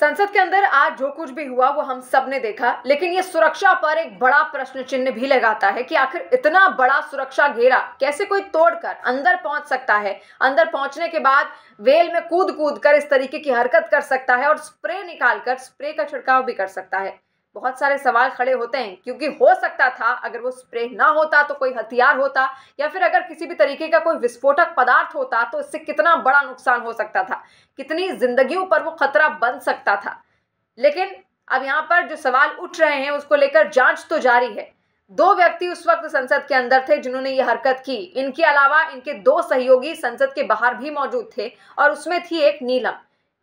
संसद के अंदर आज जो कुछ भी हुआ वो हम सब ने देखा लेकिन ये सुरक्षा पर एक बड़ा प्रश्न चिन्ह भी लगाता है कि आखिर इतना बड़ा सुरक्षा घेरा कैसे कोई तोड़कर अंदर पहुंच सकता है अंदर पहुंचने के बाद वेल में कूद कूद कर इस तरीके की हरकत कर सकता है और स्प्रे निकालकर स्प्रे का छिड़काव भी कर सकता है बहुत सारे सवाल खड़े होते हैं क्योंकि हो सकता था अगर वो स्प्रे ना होता तो कोई हथियार होता या फिर अगर किसी भी तरीके का कोई विस्फोटक पदार्थ होता तो इससे कितना बड़ा नुकसान हो सकता था कितनी जिंदगियों पर वो खतरा बन सकता था लेकिन अब यहाँ पर जो सवाल उठ रहे हैं उसको लेकर जांच तो जारी है दो व्यक्ति उस वक्त संसद के अंदर थे जिन्होंने ये हरकत की इनके अलावा इनके दो सहयोगी संसद के बाहर भी मौजूद थे और उसमें थी एक नीलम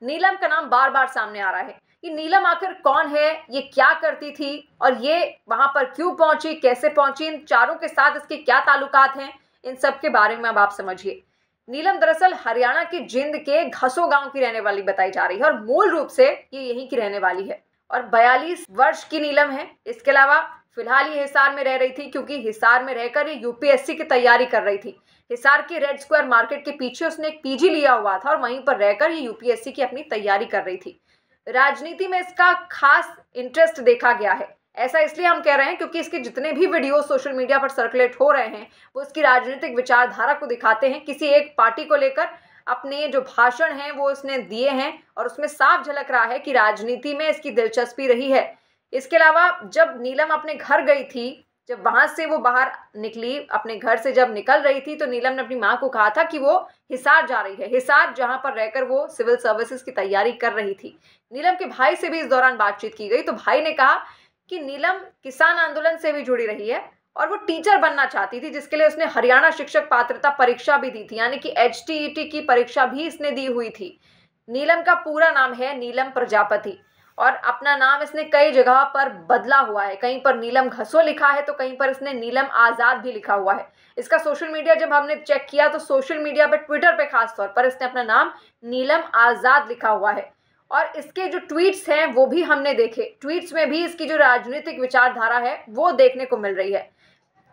नीलम का नाम बार बार सामने आ रहा है कि नीलम आखिर कौन है ये क्या करती थी और ये वहां पर क्यों पहुंची कैसे पहुंची इन चारों के साथ इसके क्या ताल्लुकात हैं इन सब के बारे में अब आप समझिए नीलम दरअसल हरियाणा के जिंद के घसो गांव की रहने वाली बताई जा रही है और मूल रूप से ये यहीं की रहने वाली है और 42 वर्ष की नीलम है इसके अलावा फिलहाल ये हिसार में रह रही थी क्योंकि हिसार में रहकर ये यूपीएससी की तैयारी कर रही थी हिसार के रेड स्क्वायर मार्केट के पीछे उसने एक पीजी लिया हुआ था और वहीं पर रहकर ये यूपीएससी की अपनी तैयारी कर रही थी राजनीति में इसका खास इंटरेस्ट देखा गया है ऐसा इसलिए हम कह रहे हैं क्योंकि इसके जितने भी वीडियो सोशल मीडिया पर सर्कुलेट हो रहे हैं वो इसकी राजनीतिक विचारधारा को दिखाते हैं किसी एक पार्टी को लेकर अपने जो भाषण हैं वो इसने दिए हैं और उसमें साफ झलक रहा है कि राजनीति में इसकी दिलचस्पी रही है इसके अलावा जब नीलम अपने घर गई थी जब वहां से वो बाहर निकली अपने घर से जब निकल रही थी तो नीलम ने अपनी माँ को कहा था कि वो हिसार जा रही है हिसार जहां पर रहकर वो सिविल सर्विसेज की तैयारी कर रही थी नीलम के भाई से भी इस दौरान बातचीत की गई तो भाई ने कहा कि नीलम किसान आंदोलन से भी जुड़ी रही है और वो टीचर बनना चाहती थी जिसके लिए उसने हरियाणा शिक्षक पात्रता परीक्षा भी दी थी यानी कि एच की परीक्षा भी इसने दी हुई थी नीलम का पूरा नाम है नीलम प्रजापति और अपना नाम इसने कई जगह पर बदला हुआ है कहीं पर नीलम घसो लिखा है तो कहीं पर इसने नीलम आज़ाद भी लिखा हुआ है इसका सोशल मीडिया जब हमने चेक किया तो सोशल मीडिया पर ट्विटर पे खास तौर पर इसने अपना नाम नीलम आज़ाद लिखा हुआ है और इसके जो ट्वीट्स हैं वो भी हमने देखे ट्वीट्स में भी इसकी जो राजनीतिक विचारधारा है वो देखने को मिल रही है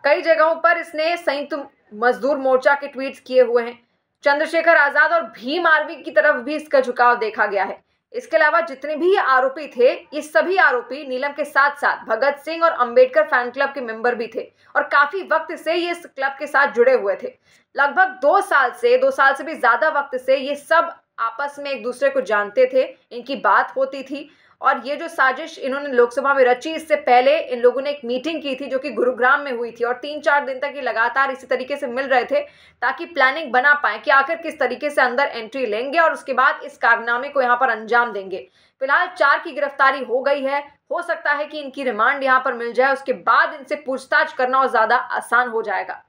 कई जगहों पर इसने संयुक्त मजदूर मोर्चा के ट्वीट्स किए हुए हैं चंद्रशेखर आज़ाद और भीम आर्मी की तरफ भी इसका झुकाव देखा गया है इसके अलावा जितने भी आरोपी थे ये सभी आरोपी नीलम के साथ साथ भगत सिंह और अंबेडकर फैन क्लब के मेंबर भी थे और काफी वक्त से ये इस क्लब के साथ जुड़े हुए थे लगभग दो साल से दो साल से भी ज्यादा वक्त से ये सब आपस में एक दूसरे को जानते थे इनकी बात होती थी और ये जो साजिश इन्होंने लोकसभा में रची इससे पहले इन लोगों ने एक मीटिंग की थी जो कि गुरुग्राम में हुई थी और तीन चार दिन तक ये लगातार इसी तरीके से मिल रहे थे ताकि प्लानिंग बना पाए कि आखिर किस तरीके से अंदर एंट्री लेंगे और उसके बाद इस कारनामे को यहाँ पर अंजाम देंगे फिलहाल चार की गिरफ्तारी हो गई है हो सकता है कि इनकी रिमांड यहाँ पर मिल जाए उसके बाद इनसे पूछताछ करना और ज़्यादा आसान हो जाएगा